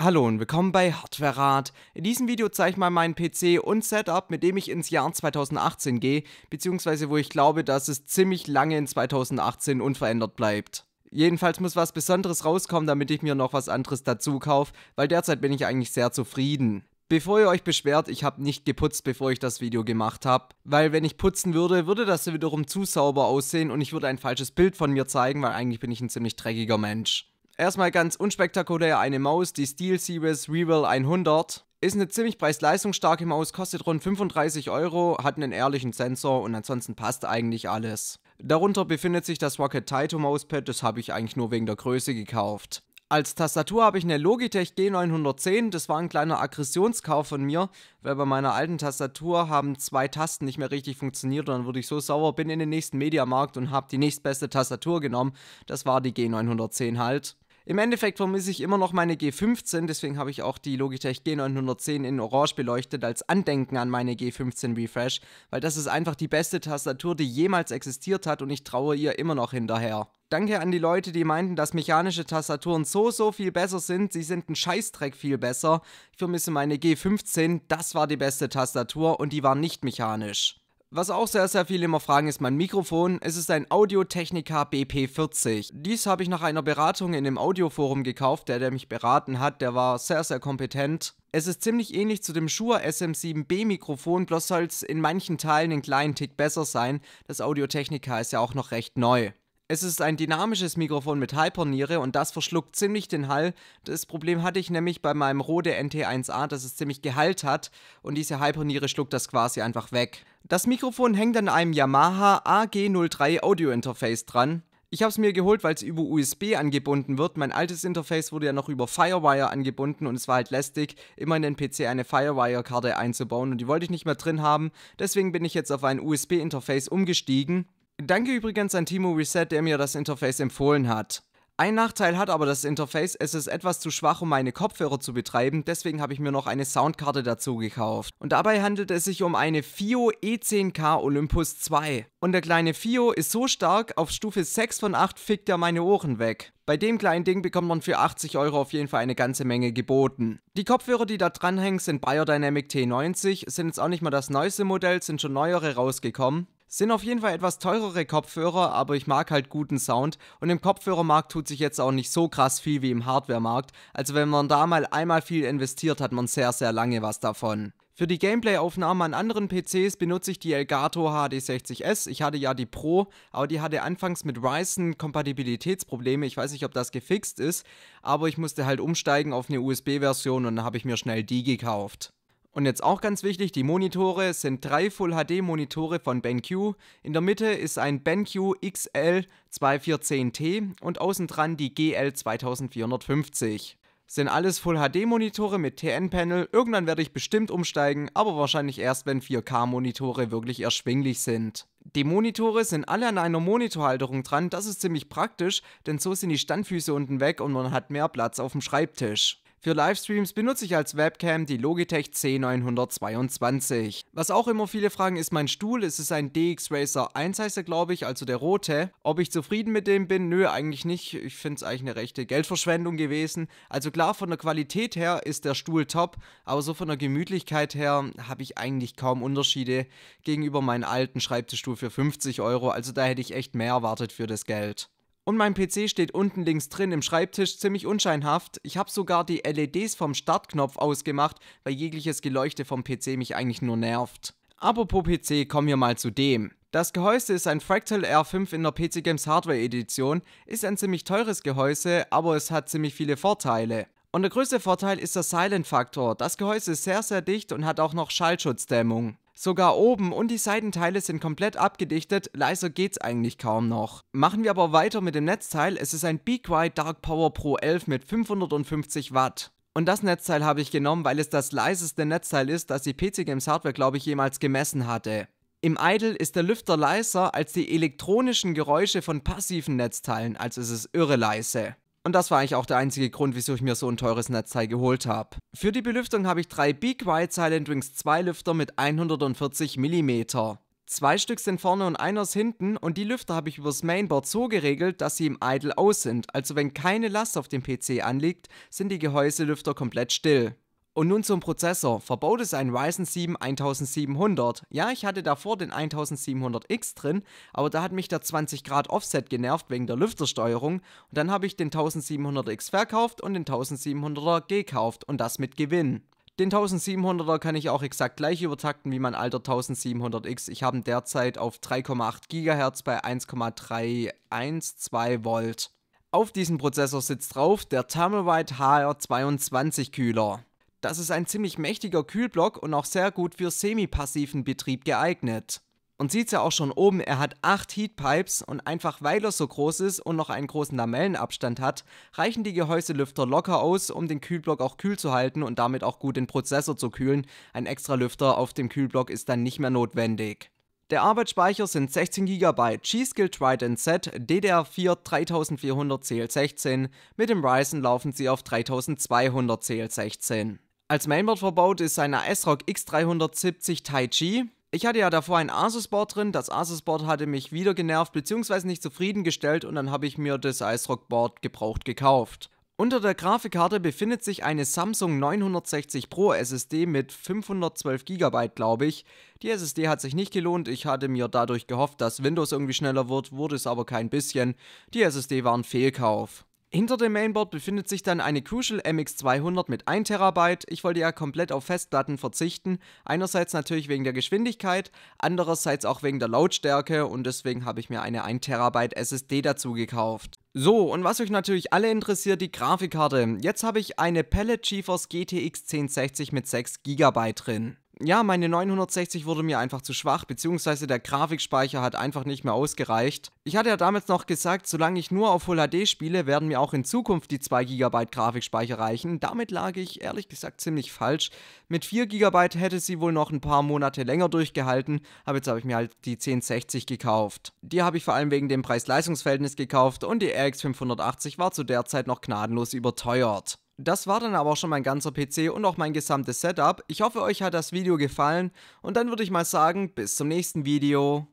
Hallo und willkommen bei Hardware Rat. In diesem Video zeige ich mal meinen PC und Setup, mit dem ich ins Jahr 2018 gehe, beziehungsweise wo ich glaube, dass es ziemlich lange in 2018 unverändert bleibt. Jedenfalls muss was Besonderes rauskommen, damit ich mir noch was anderes dazu kaufe, weil derzeit bin ich eigentlich sehr zufrieden. Bevor ihr euch beschwert, ich habe nicht geputzt, bevor ich das Video gemacht habe, weil wenn ich putzen würde, würde das wiederum zu sauber aussehen und ich würde ein falsches Bild von mir zeigen, weil eigentlich bin ich ein ziemlich dreckiger Mensch. Erstmal ganz unspektakulär eine Maus, die SteelSeries Reveal 100. Ist eine ziemlich preis-leistungsstarke Maus, kostet rund 35 Euro, hat einen ehrlichen Sensor und ansonsten passt eigentlich alles. Darunter befindet sich das Rocket Taito Mousepad, das habe ich eigentlich nur wegen der Größe gekauft. Als Tastatur habe ich eine Logitech G910, das war ein kleiner Aggressionskauf von mir, weil bei meiner alten Tastatur haben zwei Tasten nicht mehr richtig funktioniert und dann wurde ich so sauer, bin in den nächsten Mediamarkt und habe die nächstbeste Tastatur genommen, das war die G910 halt. Im Endeffekt vermisse ich immer noch meine G15, deswegen habe ich auch die Logitech G910 in Orange beleuchtet als Andenken an meine G15 Refresh, weil das ist einfach die beste Tastatur, die jemals existiert hat und ich traue ihr immer noch hinterher. Danke an die Leute, die meinten, dass mechanische Tastaturen so, so viel besser sind. Sie sind ein Scheißdreck viel besser. Ich vermisse meine G15. Das war die beste Tastatur und die war nicht mechanisch. Was auch sehr, sehr viele immer fragen, ist mein Mikrofon. Es ist ein Audio-Technica BP40. Dies habe ich nach einer Beratung in dem Audioforum gekauft. Der, der mich beraten hat, der war sehr, sehr kompetent. Es ist ziemlich ähnlich zu dem Shure SM7B Mikrofon, bloß soll es in manchen Teilen einen kleinen Tick besser sein. Das Audio-Technica ist ja auch noch recht neu. Es ist ein dynamisches Mikrofon mit Hyperniere und das verschluckt ziemlich den Hall. Das Problem hatte ich nämlich bei meinem Rode NT1A, dass es ziemlich gehallt hat und diese Hyperniere schluckt das quasi einfach weg. Das Mikrofon hängt an einem Yamaha AG03 Audio Interface dran. Ich habe es mir geholt, weil es über USB angebunden wird. Mein altes Interface wurde ja noch über Firewire angebunden und es war halt lästig, immer in den PC eine Firewire-Karte einzubauen und die wollte ich nicht mehr drin haben. Deswegen bin ich jetzt auf ein USB-Interface umgestiegen. Danke übrigens an Timo Reset, der mir das Interface empfohlen hat. Ein Nachteil hat aber das Interface, es ist etwas zu schwach, um meine Kopfhörer zu betreiben, deswegen habe ich mir noch eine Soundkarte dazu gekauft. Und dabei handelt es sich um eine FIO E10K Olympus 2. Und der kleine FIO ist so stark, auf Stufe 6 von 8 fickt er meine Ohren weg. Bei dem kleinen Ding bekommt man für 80 Euro auf jeden Fall eine ganze Menge geboten. Die Kopfhörer, die da dranhängen, sind Biodynamic T90, sind jetzt auch nicht mal das neueste Modell, sind schon neuere rausgekommen. Sind auf jeden Fall etwas teurere Kopfhörer, aber ich mag halt guten Sound und im Kopfhörermarkt tut sich jetzt auch nicht so krass viel wie im Hardwaremarkt, also wenn man da mal einmal viel investiert, hat man sehr sehr lange was davon. Für die Gameplay-Aufnahmen an anderen PCs benutze ich die Elgato HD60S. Ich hatte ja die Pro, aber die hatte anfangs mit Ryzen Kompatibilitätsprobleme. Ich weiß nicht, ob das gefixt ist, aber ich musste halt umsteigen auf eine USB-Version und dann habe ich mir schnell die gekauft. Und jetzt auch ganz wichtig, die Monitore sind drei Full HD Monitore von BenQ. In der Mitte ist ein BenQ XL 2410T und außen dran die GL 2450 sind alles Full HD Monitore mit TN Panel. Irgendwann werde ich bestimmt umsteigen, aber wahrscheinlich erst, wenn 4K Monitore wirklich erschwinglich sind. Die Monitore sind alle an einer Monitorhalterung dran, das ist ziemlich praktisch, denn so sind die Standfüße unten weg und man hat mehr Platz auf dem Schreibtisch. Für Livestreams benutze ich als Webcam die Logitech C922. Was auch immer viele fragen, ist mein Stuhl. Es ist ein DX Racer 1 heißt er, glaube ich, also der rote. Ob ich zufrieden mit dem bin? Nö, eigentlich nicht. Ich finde es eigentlich eine rechte Geldverschwendung gewesen. Also klar, von der Qualität her ist der Stuhl top, aber so von der Gemütlichkeit her habe ich eigentlich kaum Unterschiede gegenüber meinem alten Schreibtischstuhl für 50 Euro. Also da hätte ich echt mehr erwartet für das Geld. Und mein PC steht unten links drin im Schreibtisch, ziemlich unscheinhaft. Ich habe sogar die LEDs vom Startknopf ausgemacht, weil jegliches Geleuchte vom PC mich eigentlich nur nervt. Apropos PC, kommen wir mal zu dem. Das Gehäuse ist ein Fractal R5 in der PC Games Hardware Edition, ist ein ziemlich teures Gehäuse, aber es hat ziemlich viele Vorteile. Und der größte Vorteil ist der Silent Factor. Das Gehäuse ist sehr, sehr dicht und hat auch noch Schallschutzdämmung. Sogar oben und die Seitenteile sind komplett abgedichtet, leiser geht's eigentlich kaum noch. Machen wir aber weiter mit dem Netzteil, es ist ein BeQuiet Dark Power Pro 11 mit 550 Watt. Und das Netzteil habe ich genommen, weil es das leiseste Netzteil ist, das die PC Games Hardware glaube ich jemals gemessen hatte. Im Idle ist der Lüfter leiser als die elektronischen Geräusche von passiven Netzteilen, also es ist irre leise. Und das war eigentlich auch der einzige Grund, wieso ich mir so ein teures Netzteil geholt habe. Für die Belüftung habe ich drei Be Quiet Silent Rings 2 Lüfter mit 140 mm. Zwei Stück sind vorne und einer ist hinten und die Lüfter habe ich übers Mainboard so geregelt, dass sie im Idle aus sind, also wenn keine Last auf dem PC anliegt, sind die Gehäuselüfter komplett still. Und nun zum Prozessor. Verbaut ist ein Ryzen 7 1700. Ja, ich hatte davor den 1700X drin, aber da hat mich der 20 Grad Offset genervt wegen der Lüftersteuerung. Und dann habe ich den 1700X verkauft und den 1700er gekauft und das mit Gewinn. Den 1700er kann ich auch exakt gleich übertakten wie mein alter 1700X. Ich habe ihn derzeit auf 3,8 GHz bei 1,312 Volt. Auf diesem Prozessor sitzt drauf der Thermalright HR22 Kühler. Das ist ein ziemlich mächtiger Kühlblock und auch sehr gut für semi-passiven Betrieb geeignet. Und sieht's ja auch schon oben, er hat 8 Heatpipes und einfach weil er so groß ist und noch einen großen Lamellenabstand hat, reichen die Gehäuselüfter locker aus, um den Kühlblock auch kühl zu halten und damit auch gut den Prozessor zu kühlen. Ein extra Lüfter auf dem Kühlblock ist dann nicht mehr notwendig. Der Arbeitsspeicher sind 16 GB G-Skill Trident Z DDR4 3400 CL16, mit dem Ryzen laufen sie auf 3200 CL16. Als Mainboard verbaut ist eine ASRock X370 Taiji. Ich hatte ja davor ein Asus-Board drin, das Asus-Board hatte mich wieder genervt bzw. nicht zufriedengestellt und dann habe ich mir das ASRock-Board gebraucht gekauft. Unter der Grafikkarte befindet sich eine Samsung 960 Pro SSD mit 512 GB, glaube ich. Die SSD hat sich nicht gelohnt, ich hatte mir dadurch gehofft, dass Windows irgendwie schneller wird, wurde es aber kein bisschen. Die SSD war ein Fehlkauf. Hinter dem Mainboard befindet sich dann eine Crucial MX200 mit 1 TB. Ich wollte ja komplett auf Festplatten verzichten. Einerseits natürlich wegen der Geschwindigkeit, andererseits auch wegen der Lautstärke und deswegen habe ich mir eine 1 TB SSD dazu gekauft. So, und was euch natürlich alle interessiert, die Grafikkarte. Jetzt habe ich eine Pellet GeForce GTX 1060 mit 6 GB drin ja, meine 960 wurde mir einfach zu schwach, beziehungsweise der Grafikspeicher hat einfach nicht mehr ausgereicht. Ich hatte ja damals noch gesagt, solange ich nur auf Full HD spiele, werden mir auch in Zukunft die 2 GB Grafikspeicher reichen. Damit lag ich ehrlich gesagt ziemlich falsch. Mit 4 GB hätte sie wohl noch ein paar Monate länger durchgehalten, aber jetzt habe ich mir halt die 1060 gekauft. Die habe ich vor allem wegen dem Preis-Leistungs-Verhältnis gekauft und die RX 580 war zu der Zeit noch gnadenlos überteuert. Das war dann aber auch schon mein ganzer PC und auch mein gesamtes Setup. Ich hoffe, euch hat das Video gefallen und dann würde ich mal sagen, bis zum nächsten Video.